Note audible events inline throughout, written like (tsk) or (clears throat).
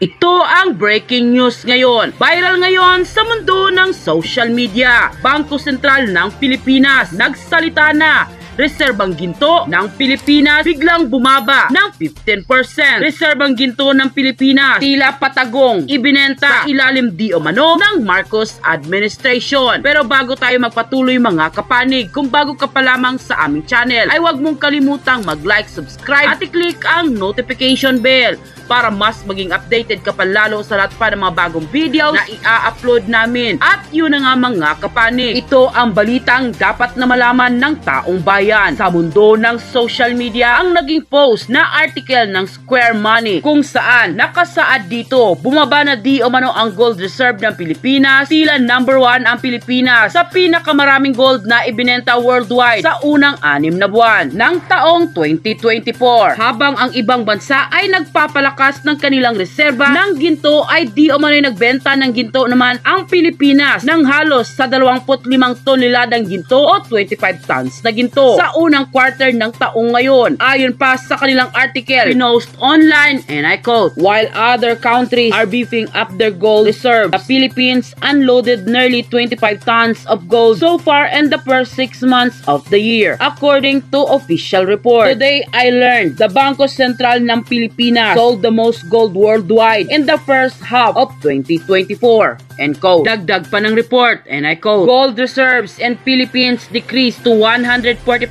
Ito ang breaking news ngayon. Viral ngayon sa mundo ng social media. Bangko Sentral ng Pilipinas nagsalita na reserbang ginto ng Pilipinas biglang bumaba ng 15%. Reserbang ginto ng Pilipinas tila patagong ibinenta sa ilalim di o mano ng Marcos administration. Pero bago tayo magpatuloy mga kapanig, kung bago ka pa lamang sa aming channel, ay huwag mong kalimutang mag-like, subscribe at i-click ang notification bell para mas maging updated ka pa lalo sa lahat pa ng mga bagong videos na i-upload namin. At yun na nga mga kapanig, ito ang balitang dapat na malaman ng taong bayan bayan. Sa mundo ng social media, ang naging post na article ng Square Money kung saan nakasaad dito, bumaba na di umano ang gold reserve ng Pilipinas. Tila number 1 ang Pilipinas sa pinakamaraming gold na ibinenta worldwide sa unang anim na buwan ng taong 2024. Habang ang ibang bansa ay nagpapalakas ng kanilang reserba ng ginto ay di umano'y nagbenta ng ginto naman ang Pilipinas ng halos sa 25 toneladang ginto o 25 tons na ginto sa unang quarter ng taong ngayon. Ayon pa sa kanilang article, pinost online and I quote, While other countries are beefing up their gold reserves, the Philippines unloaded nearly 25 tons of gold so far in the first 6 months of the year, according to official report. Today, I learned the Bangko Sentral ng Pilipinas sold the most gold worldwide in the first half of 2024. and quote, Dagdag pa ng report and I quote, Gold reserves in Philippines decreased to 145.72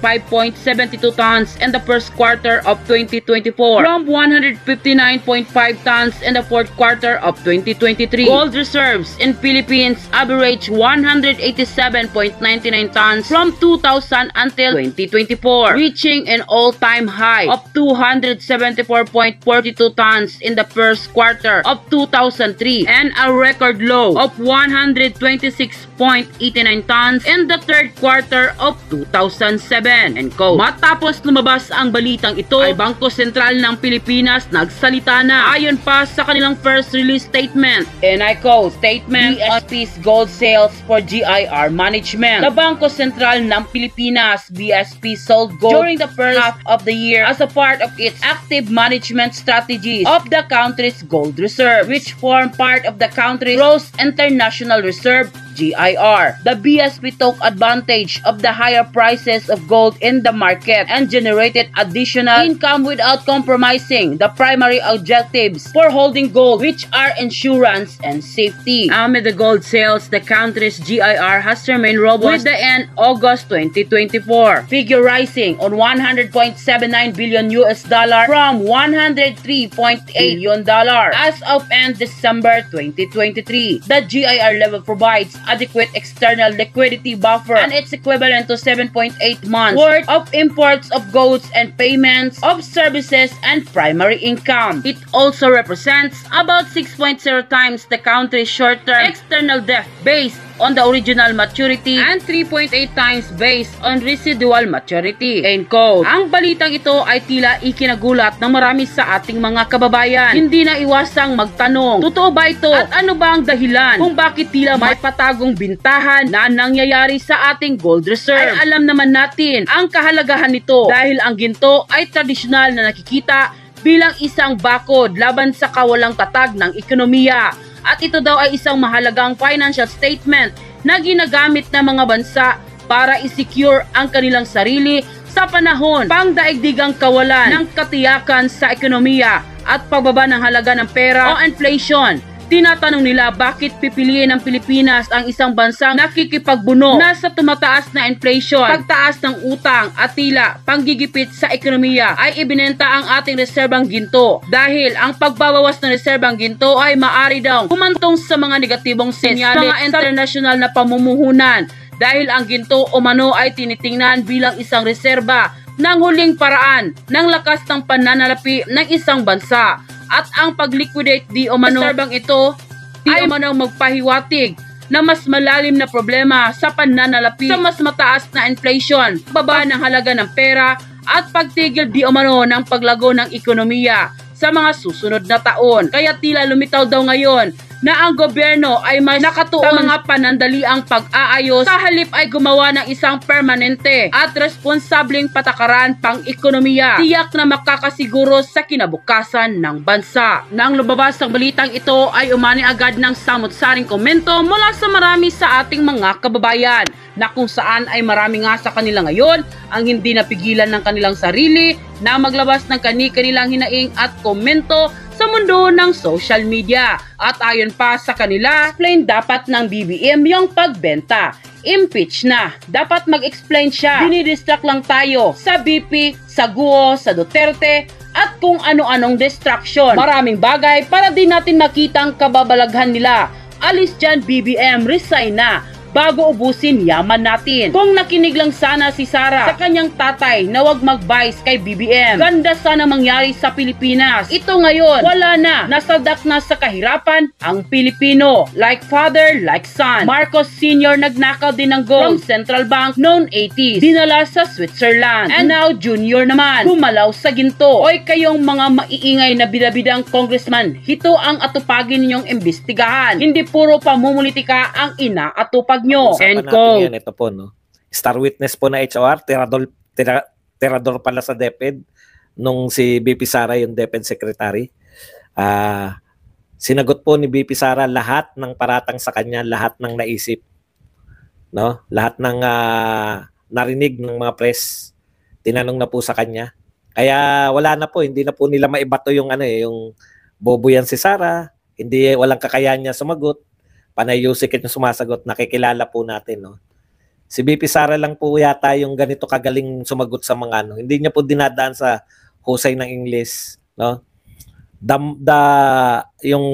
tons in the first quarter of 2024 from 159.5 tons in the fourth quarter of 2023. Gold reserves in Philippines averaged 187.99 tons from 2000 until 2024, reaching an all-time high of 274.42 tons in the first quarter of 2003 and a record low of 126.89 tons in the third quarter of 2007. And quote, matapos lumabas ang balitang ito ay Bangko Sentral ng Pilipinas nagsalita na ayon pa sa kanilang first release statement. And I quote, statement BSP's gold sales for GIR management. The Bangko Sentral ng Pilipinas, BSP sold gold during the first half of the year as a part of its active management strategies of the country's gold reserve, which form part of the country's gross and International Reserve GIR. The BSP took advantage of the higher prices of gold in the market and generated additional income without compromising the primary objectives for holding gold, which are insurance and safety. Amid the gold sales, the country's GIR has remained robust with the end August 2024 figure rising on 100.79 billion US dollar from 103.8 billion dollar as of end December 2023. The GIR level provides adequate external liquidity buffer and it's equivalent to 7.8 months worth of imports of goods and payments of services and primary income. It also represents about 6.0 times the country's short-term external debt base on the original maturity and 3.8 times based on residual maturity. End quote. Ang balitang ito ay tila ikinagulat ng marami sa ating mga kababayan. Hindi na iwasang magtanong, totoo ba ito at ano ba ang dahilan kung bakit tila may patagong bintahan na nangyayari sa ating gold reserve? Ay alam naman natin ang kahalagahan nito dahil ang ginto ay tradisyonal na nakikita bilang isang bakod laban sa kawalang tatag ng ekonomiya at ito daw ay isang mahalagang financial statement na ginagamit ng mga bansa para isecure ang kanilang sarili sa panahon pang daigdigang kawalan ng katiyakan sa ekonomiya at pagbaba ng halaga ng pera o inflation. Tinatanong nila bakit pipiliin ng Pilipinas ang isang bansang nakikipagbuno na sa tumataas na inflation, pagtaas ng utang at tila panggigipit sa ekonomiya ay ibinenta ang ating reserbang ginto dahil ang pagbabawas ng reserbang ginto ay maari daw kumantong sa mga negatibong senyales mga international na pamumuhunan dahil ang ginto o mano ay tinitingnan bilang isang reserba ng huling paraan ng lakas ng pananalapi ng isang bansa at ang pagliquidate di umano bang ito di ay umanong magpahiwatig na mas malalim na problema sa pananalapi sa mas mataas na inflation, baba ng halaga ng pera at pagtigil di umano ng paglago ng ekonomiya sa mga susunod na taon. Kaya tila lumitaw daw ngayon na ang gobyerno ay may nakatuon sa mga panandaliang pag-aayos sa halip ay gumawa ng isang permanente at responsableng patakaran pang-ekonomiya tiyak na makakasiguro sa kinabukasan ng bansa. Nang lumabas ang balitang ito ay umani agad ng samot-saring komento mula sa marami sa ating mga kababayan na kung saan ay marami nga sa kanila ngayon ang hindi napigilan ng kanilang sarili na maglabas ng kani-kanilang hinaing at komento sa mundo ng social media. At ayon pa sa kanila, plain dapat ng BBM yung pagbenta. Impeach na. Dapat mag-explain siya. Dinidistract lang tayo sa BP, sa Guo, sa Duterte, at kung ano-anong distraction. Maraming bagay para din natin makitang kababalaghan nila. Alis dyan BBM, resign na bago ubusin yaman natin. Kung nakinig lang sana si Sara sa kanyang tatay na wag mag-vice kay BBM. Ganda sana mangyari sa Pilipinas. Ito ngayon, wala na. Nasadak na sa kahirapan ang Pilipino. Like father, like son. Marcos Sr. nagnakaw din ng gold from Central Bank noon 80s. Dinala sa Switzerland. And now, Junior naman. kumalaw sa ginto. Oy kayong mga maiingay na bidabidang congressman, ito ang atupagin ninyong imbestigahan. Hindi puro pamumulitika ang inaatupag tawag nyo. Send ko. Yan, ito po, no? Star Witness po na HR, Terador, tera, Terador pala sa DepEd, nung si BP Sara yung DepEd Secretary. Ah... Uh, sinagot po ni BP Sara lahat ng paratang sa kanya, lahat ng naisip. No? Lahat ng uh, narinig ng mga press, tinanong na po sa kanya. Kaya wala na po, hindi na po nila maibato yung ano eh, yung bobo yan si Sara, hindi walang kakayahan niya sumagot. Panay Yusikit yung sumasagot, nakikilala po natin. No? Si BP Sara lang po yata yung ganito kagaling sumagot sa mga ano. Hindi niya po dinadaan sa husay ng Ingles. No? The, the, yung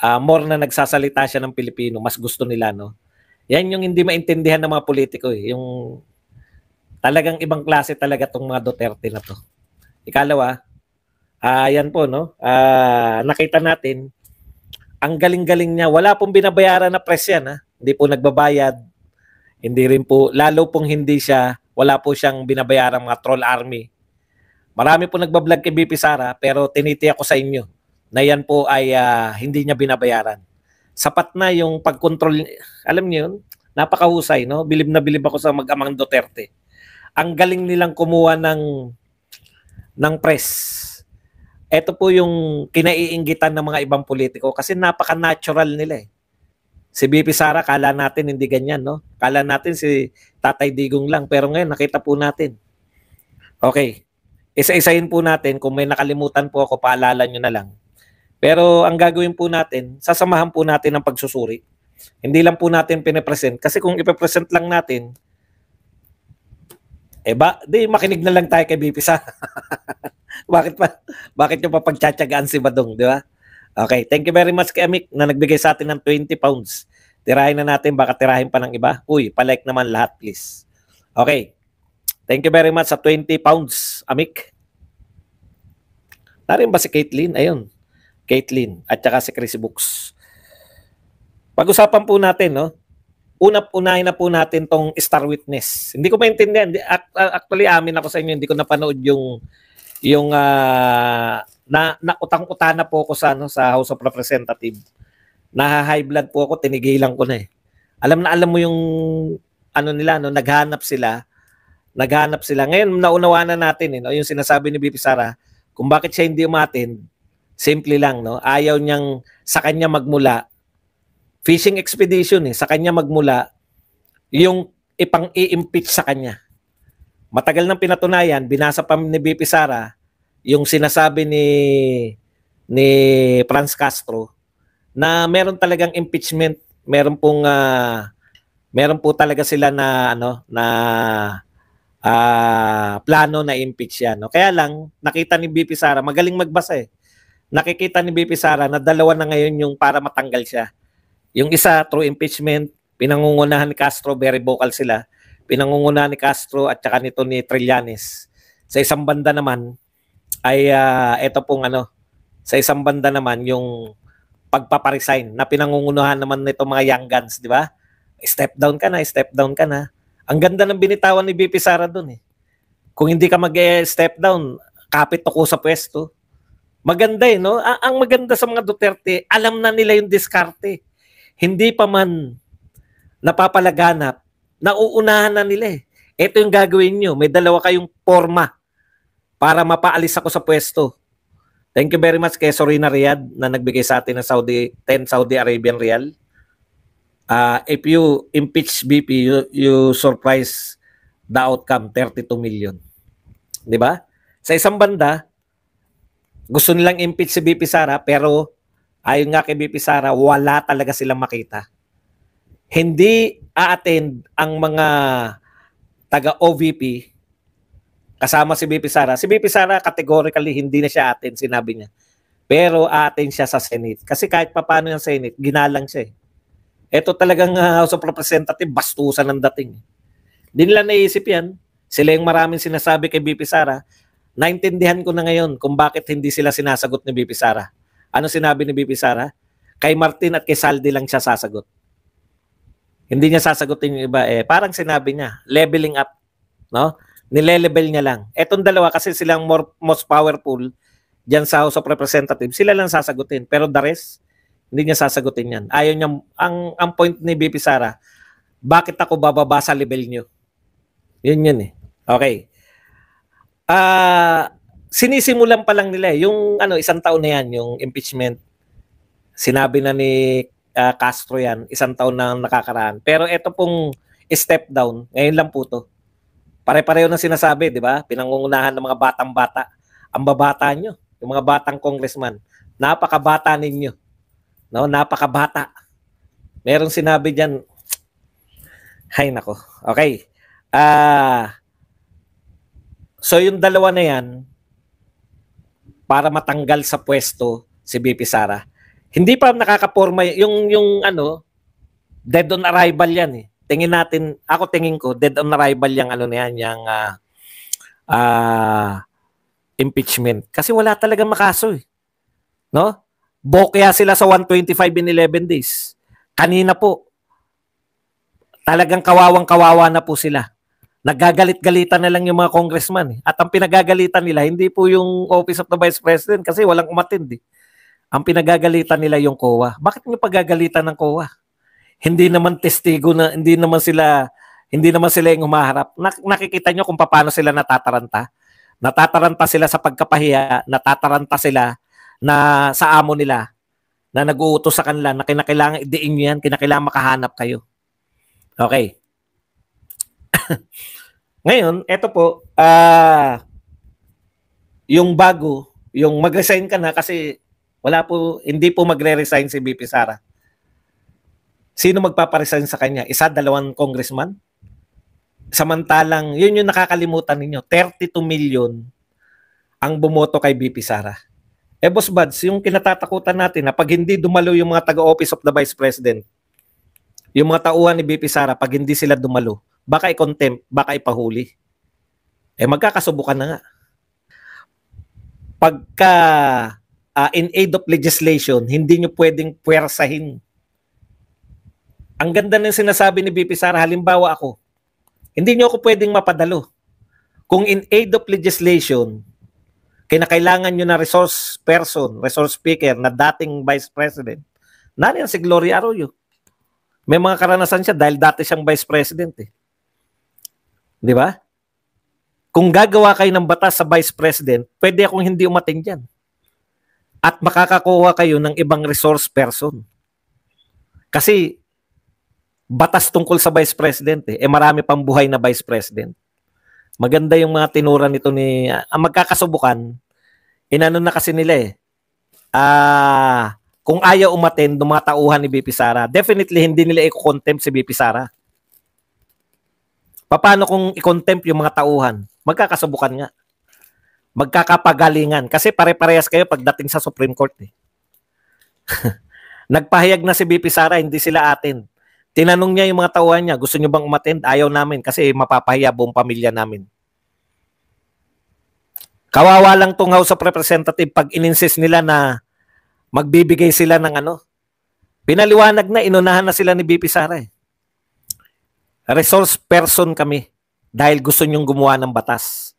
uh, more na nagsasalita siya ng Pilipino, mas gusto nila. No? Yan yung hindi maintindihan ng mga politiko. Eh. Yung talagang ibang klase talaga tong mga Duterte na to. Ikalawa, ah, uh, yan po, no? uh, nakita natin, ang galing-galing niya. Wala pong binabayaran na press yan. Ha? Hindi po nagbabayad. Hindi rin po, lalo pong hindi siya, wala po siyang binabayaran mga troll army. Marami po nagbablog kay BP Sara pero tinitiya ko sa inyo na yan po ay uh, hindi niya binabayaran. Sapat na yung pagkontrol. Alam niyo yun, napakahusay. No? Bilib na bilib ako sa mag-amang Duterte. Ang galing nilang kumuha ng, ng press eto po yung kinaiinggitan ng mga ibang politiko kasi napaka-natural nila eh. Si BP Sara, kala natin hindi ganyan, no? Kala natin si Tatay Digong lang. Pero ngayon, nakita po natin. Okay. Isa-isahin po natin. Kung may nakalimutan po ako, paalala nyo na lang. Pero ang gagawin po natin, sasamahan po natin ang pagsusuri. Hindi lang po natin pinapresent. Kasi kung ipapresent lang natin, eh ba, di makinig na lang tayo kay BP Sara. (laughs) bakit pa bakit yung pa si Badong, di ba? Okay, thank you very much kay Amik na nagbigay sa atin ng 20 pounds. Tirahin na natin, baka tirahin pa ng iba. Uy, palike naman lahat please. Okay. Thank you very much sa 20 pounds, Amik. Narin ba si Caitlin? Ayun. Caitlin at saka si Chris Books. Pag-usapan po natin, no? Unap-unahin na po natin tong Star Witness. Hindi ko maintindihan. Actually, amin ako sa inyo, hindi ko napanood yung yung uh, na nautang-utana po ako sa ano sa House of Representative. Na high blood po ako, tinigilan ko na eh. Alam na alam mo yung ano nila no, naghanap sila. Naghanap sila. Ngayon naunawa na natin eh, no, yung sinasabi ni Bibi Sara kung bakit siya hindi umatin. Simple lang no, ayaw niyang sa kanya magmula fishing expedition eh, sa kanya magmula yung ipang-i-impeach sa kanya matagal nang pinatunayan, binasa pa ni BP Sara yung sinasabi ni ni Franz Castro na meron talagang impeachment, meron pong uh, meron po talaga sila na ano na uh, plano na impeach yan. No? Kaya lang nakita ni BP Sara, magaling magbasa eh. Nakikita ni BP Sara na dalawa na ngayon yung para matanggal siya. Yung isa true impeachment, pinangungunahan ni Castro, very vocal sila pinangunguna ni Castro at saka nito ni Trillanes. Sa isang banda naman ay uh, ah, ito pong ano, sa isang banda naman yung pagpaparesign na pinangungunahan naman nito mga young guns, di ba? Step down ka na, step down ka na. Ang ganda ng binitawan ni BP Sara doon eh. Kung hindi ka mag-step down, kapit ako sa pwesto. Maganda eh, no? A- ang maganda sa mga Duterte, alam na nila yung diskarte. Hindi pa man napapalaganap nauunahan na nila eh. Ito yung gagawin nyo. May dalawa kayong forma para mapaalis ako sa pwesto. Thank you very much kay Sorina Riyad na nagbigay sa atin ng Saudi 10 Saudi Arabian Riyal. Uh, if you impeach BP, you, you surprise the outcome, 32 million. Di ba? Sa isang banda, gusto nilang impeach si BP Sara pero ayon nga kay BP Sara, wala talaga silang makita hindi a-attend ang mga taga-OVP kasama si BP Sara. Si BP Sara categorically hindi na siya attend, sinabi niya. Pero a-attend siya sa Senate. Kasi kahit papano yung Senate, ginalang siya eh. Ito talagang uh, House of Representatives, bastusan ang dating. Hindi nila naisip yan. Sila yung maraming sinasabi kay BP Sara. Naintindihan ko na ngayon kung bakit hindi sila sinasagot ni BP Sara. Ano sinabi ni BP Sara? Kay Martin at kay Saldi lang siya sasagot. Hindi niya sasagutin yung iba eh. Parang sinabi niya, leveling up, no? Nilelevel niya lang. Etong dalawa kasi silang more, most powerful diyan sa House of Representatives, sila lang sasagutin. Pero the rest, hindi niya sasagutin yan. Ayaw niya, ang, ang point ni BP Sara, bakit ako bababa sa level niyo? Yun yun eh. Okay. Ah, uh, sinisimulan pa lang nila eh. Yung ano, isang taon na yan, yung impeachment. Sinabi na ni uh, Castro yan, isang taon na nakakaraan. Pero ito pong step down, ngayon lang po to. Pare-pareho ng sinasabi, di ba? Pinangungunahan ng mga batang-bata. Ang babata nyo, yung mga batang congressman. Napakabata ninyo. No, napakabata. Merong sinabi diyan. Hay (tsk) nako. Okay. Ah uh, So yung dalawa na yan para matanggal sa pwesto si BP Sara hindi pa nakakaporma yung yung ano dead on arrival yan eh. Tingin natin, ako tingin ko dead on arrival yung ano niyan yan, yung uh, uh, impeachment kasi wala talaga makaso eh. No? Bokya sila sa 125 in 11 days. Kanina po, talagang kawawang-kawawa na po sila. Nagagalit-galitan na lang yung mga congressman. Eh. At ang pinagagalitan nila, hindi po yung Office of the Vice President kasi walang umatindi. Eh. Ang pinagagalitan nila yung COA. Bakit nyo pagagalitan ng COA? Hindi naman testigo na, hindi naman sila, hindi naman sila yung humaharap. Nak- nakikita nyo kung paano sila natataranta. Natataranta sila sa pagkapahiya, natataranta sila na sa amo nila na nag-uutos sa kanila na kinakailangan idiin nyo yan, kinakailangan makahanap kayo. Okay. (coughs) Ngayon, eto po, ah, uh, yung bago, yung mag-resign ka na kasi wala po, hindi po magre-resign si BP Sara. Sino magpaparesign sa kanya? Isa, dalawang congressman? Samantalang, yun yung nakakalimutan ninyo, 32 million ang bumoto kay BP Sara. Eh, Boss Buds, yung kinatatakutan natin na pag hindi dumalo yung mga taga-office of the Vice President, yung mga tauhan ni BP Sara, pag hindi sila dumalo, baka i-contempt, baka ipahuli. Eh, magkakasubukan na nga. Pagka uh, in aid of legislation, hindi nyo pwedeng puwersahin. Ang ganda ng sinasabi ni BP Sara, halimbawa ako, hindi nyo ako pwedeng mapadalo. Kung in aid of legislation, kinakailangan nyo na resource person, resource speaker na dating vice president, naniyan si Gloria Arroyo. May mga karanasan siya dahil dati siyang vice president eh. Di ba? Kung gagawa kayo ng batas sa vice president, pwede akong hindi umating dyan at makakakuha kayo ng ibang resource person. Kasi batas tungkol sa vice president eh. eh marami pang buhay na vice president. Maganda yung mga tinura nito ni ang ah, magkakasubukan inano na kasi nila eh. Ah, kung ayaw umaten ng mga tauhan ni BP Sara, definitely hindi nila i-contempt si BP Sara. Paano kung i-contempt yung mga tauhan? Magkakasubukan nga magkakapagalingan kasi pare-parehas kayo pagdating sa Supreme Court. Eh. (laughs) Nagpahayag na si BP Sara, hindi sila atin. Tinanong niya yung mga tauhan niya, gusto niyo bang umattend? Ayaw namin kasi mapapahiya buong pamilya namin. Kawawa lang tong House of Representative pag ininsist nila na magbibigay sila ng ano. Pinaliwanag na, inunahan na sila ni BP Sara. Eh. Resource person kami dahil gusto niyong gumawa ng batas.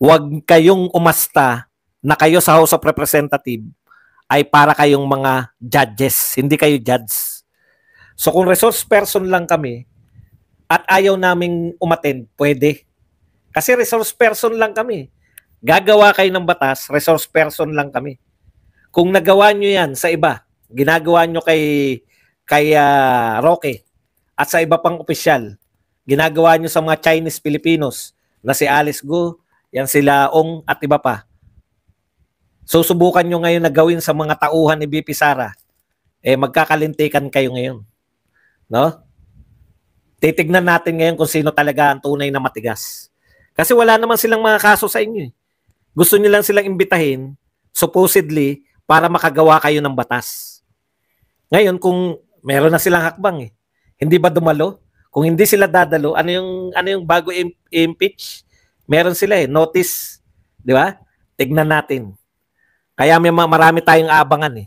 Huwag kayong umasta na kayo sa House of Representative ay para kayong mga judges, hindi kayo judge. So kung resource person lang kami at ayaw naming umattend, pwede. Kasi resource person lang kami. Gagawa kayo ng batas, resource person lang kami. Kung nagawa nyo yan sa iba, ginagawa nyo kay, kay uh, Roque at sa iba pang opisyal, ginagawa nyo sa mga Chinese-Filipinos na si Alice Go, yan sila Ong at iba pa. Susubukan nyo ngayon na gawin sa mga tauhan ni BP Sara. Eh, magkakalintikan kayo ngayon. No? Titignan natin ngayon kung sino talaga ang tunay na matigas. Kasi wala naman silang mga kaso sa inyo. Eh. Gusto nyo lang silang imbitahin, supposedly, para makagawa kayo ng batas. Ngayon, kung meron na silang hakbang eh, hindi ba dumalo? Kung hindi sila dadalo, ano yung ano yung bago impeach? Meron sila eh. Notice. Di ba? Tignan natin. Kaya may marami tayong aabangan eh.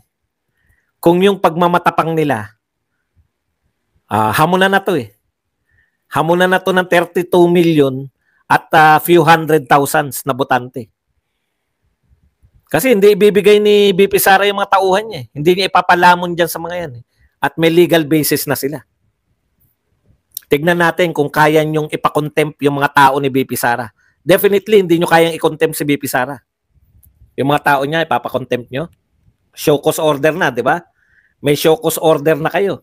Kung yung pagmamatapang nila, uh, hamunan na to eh. Hamunan na to ng 32 million at uh, few hundred thousands na botante. Kasi hindi ibibigay ni BP Sara yung mga tauhan niya. Eh. Hindi niya ipapalamon dyan sa mga yan. Eh. At may legal basis na sila. Tignan natin kung kaya niyong ipakontempt yung mga tao ni BP Sara definitely hindi nyo kayang i-contempt si BP Sara. Yung mga tao niya, ipapakontempt nyo. Show cause order na, di ba? May show cause order na kayo.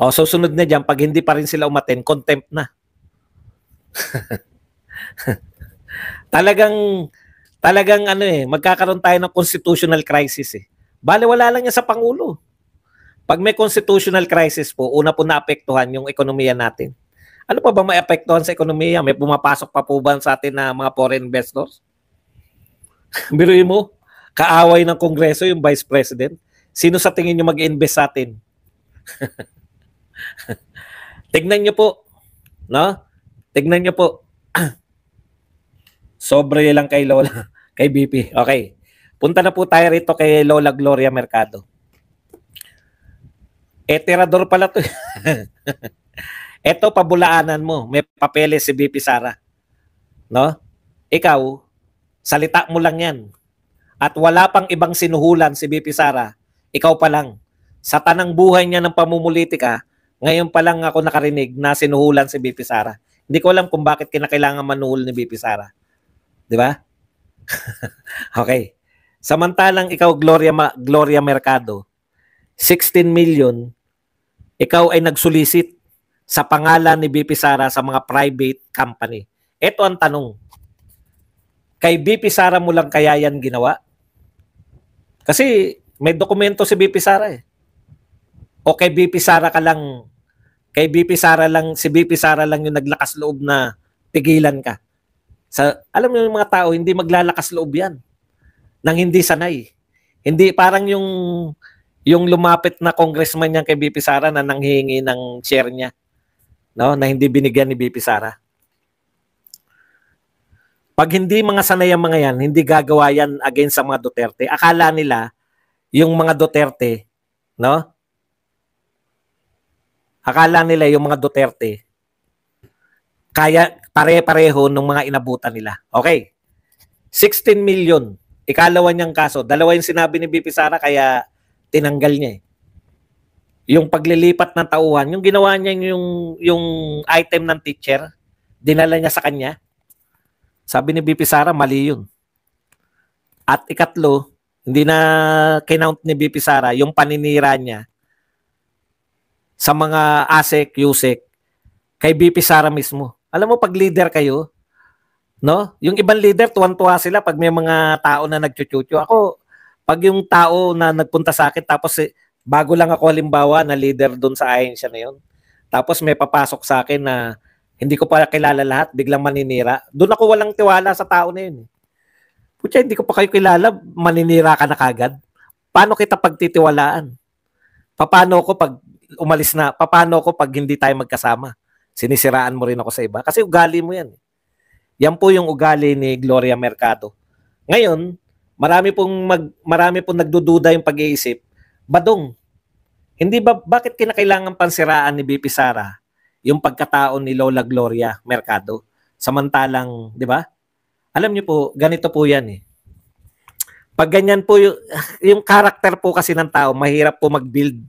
O, susunod na dyan, pag hindi pa rin sila umaten, contempt na. (laughs) talagang, talagang ano eh, magkakaroon tayo ng constitutional crisis eh. Bale, wala lang yan sa Pangulo. Pag may constitutional crisis po, una po naapektuhan yung ekonomiya natin. Ano pa ba maapektuhan sa ekonomiya? May pumapasok pa po ba sa atin na mga foreign investors? (laughs) Biruin mo, kaaway ng Kongreso yung Vice President. Sino sa tingin nyo mag-invest sa atin? (laughs) Tignan nyo po. No? Tignan nyo po. (clears throat) Sobra lang kay Lola. (laughs) Kay BP. Okay. Punta na po tayo rito kay Lola Gloria Mercado. Eterador eh, pala to. Eto pabulaanan mo, may papeles si BP Sara. No? Ikaw, salita mo lang 'yan. At wala pang ibang sinuhulan si BP Sara, ikaw pa lang. Sa tanang buhay niya ng pamumulitika, ngayon pa lang ako nakarinig na sinuhulan si BP Sara. Hindi ko alam kung bakit kinakailangan manuhol ni BP Sara. 'Di ba? (laughs) okay. Samantalang ikaw Gloria Ma- Gloria Mercado, 16 million, ikaw ay nagsulisit sa pangalan ni BP Sara sa mga private company. Ito ang tanong. Kay BP Sara mo lang kaya yan ginawa? Kasi may dokumento si BP Sara eh. O kay BP Sara ka lang kay BP Sara lang si BP Sara lang yung naglakas loob na tigilan ka. Sa alam mo yung mga tao hindi maglalakas loob yan nang hindi sanay. Hindi parang yung yung lumapit na congressman niya kay BP Sara na nanghingi ng chair niya no, na hindi binigyan ni BP Sara. Pag hindi mga sanay ang mga yan, hindi gagawa yan against sa mga Duterte. Akala nila, yung mga Duterte, no? Akala nila yung mga Duterte, kaya pare-pareho ng mga inabutan nila. Okay. 16 million. Ikalawa niyang kaso. Dalawa yung sinabi ni BP Sara kaya tinanggal niya eh yung paglilipat ng tauhan, yung ginawa niya yung, yung item ng teacher, dinala niya sa kanya. Sabi ni BP Sara, mali yun. At ikatlo, hindi na kinount ni BP Sara yung paninira niya sa mga ASEC, USEC, kay BP Sara mismo. Alam mo, pag leader kayo, no? Yung ibang leader, tuwan-tuwa sila pag may mga tao na nagchuchucho. Ako, pag yung tao na nagpunta sa akin, tapos bago lang ako halimbawa na leader doon sa ahensya na yun. Tapos may papasok sa akin na hindi ko pa kilala lahat, biglang maninira. Doon ako walang tiwala sa tao na yun. Eh. Putya, hindi ko pa kayo kilala, maninira ka na kagad. Paano kita pagtitiwalaan? Paano ko pag umalis na, paano ko pag hindi tayo magkasama? Sinisiraan mo rin ako sa iba. Kasi ugali mo yan. Eh. Yan po yung ugali ni Gloria Mercado. Ngayon, marami pong, mag, marami pong nagdududa yung pag-iisip, badong, hindi ba, bakit kinakailangan pansiraan ni BP Sara yung pagkataon ni Lola Gloria Mercado? Samantalang, di ba? Alam niyo po, ganito po yan eh. Pag ganyan po, yung, (sighs) yung karakter po kasi ng tao, mahirap po mag-build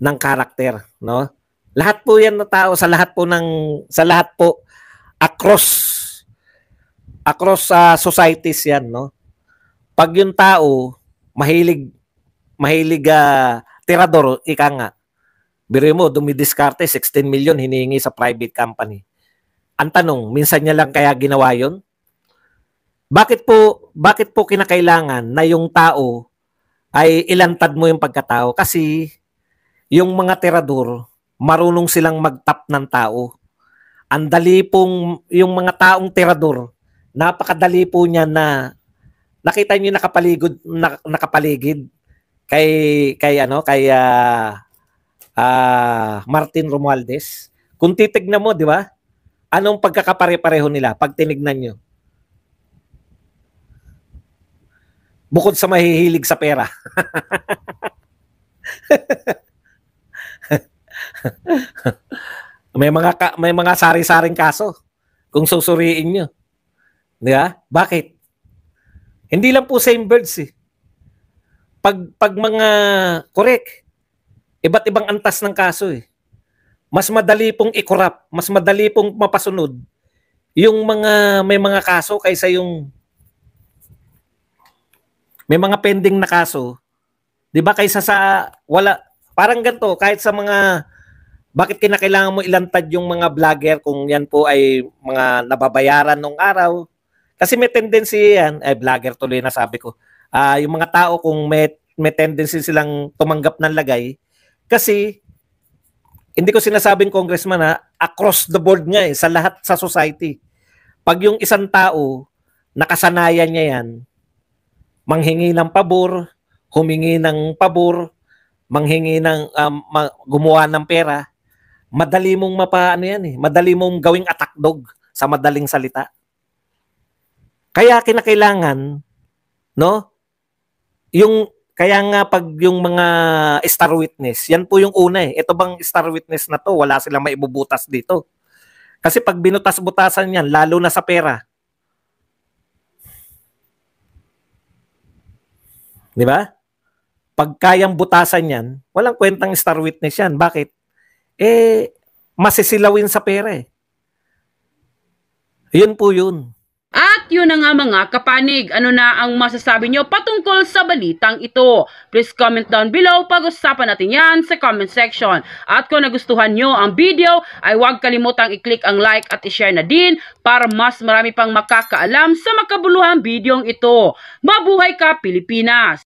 ng character, no? Lahat po yan na tao, sa lahat po ng, sa lahat po, across, across sa uh, societies yan, no? Pag yung tao, mahilig, mahilig uh, tirador, ika nga. Biro mo, dumidiskarte, 16 million hinihingi sa private company. Ang tanong, minsan niya lang kaya ginawa yon? Bakit po, bakit po kinakailangan na yung tao ay ilantad mo yung pagkatao? Kasi yung mga tirador, marunong silang magtap ng tao. Ang dali pong, yung mga taong tirador, napakadali po niya na nakita niyo nakapaligid, nakapaligid kay kay ano kay uh, uh, Martin Romualdez. Kung titignan mo, di ba? Anong pagkakapare-pareho nila pag tinignan nyo? Bukod sa mahihilig sa pera. (laughs) may mga ka, may mga sari-saring kaso kung susuriin nyo. Di ba? Bakit? Hindi lang po same birds eh pag, pag mga, correct, iba't ibang antas ng kaso eh. Mas madali pong ikorap, mas madali pong mapasunod yung mga may mga kaso kaysa yung may mga pending na kaso, 'di ba kaysa sa wala parang ganto kahit sa mga bakit kinakailangan mo ilantad yung mga vlogger kung yan po ay mga nababayaran nung araw? Kasi may tendency yan, ay vlogger tuloy na sabi ko uh, yung mga tao kung may, may tendency silang tumanggap ng lagay. Kasi, hindi ko sinasabing congressman ha, across the board nga eh, sa lahat sa society. Pag yung isang tao, nakasanayan niya yan, manghingi ng pabor, humingi ng pabor, manghingi ng um, ma- gumawa ng pera, madali mong mapaano yan eh, madali mong gawing attack dog sa madaling salita. Kaya kinakailangan, no? yung kaya nga pag yung mga star witness, yan po yung una eh. Ito bang star witness na to, wala silang maibubutas dito. Kasi pag binutas-butasan yan, lalo na sa pera. Di ba? Pag kayang butasan yan, walang kwentang star witness yan. Bakit? Eh, masisilawin sa pera eh. Yun po yun. At yun na nga mga kapanig, ano na ang masasabi nyo patungkol sa balitang ito? Please comment down below, pag-usapan natin yan sa comment section. At kung nagustuhan nyo ang video, ay huwag kalimutang i-click ang like at i-share na din para mas marami pang makakaalam sa makabuluhang videong ito. Mabuhay ka Pilipinas!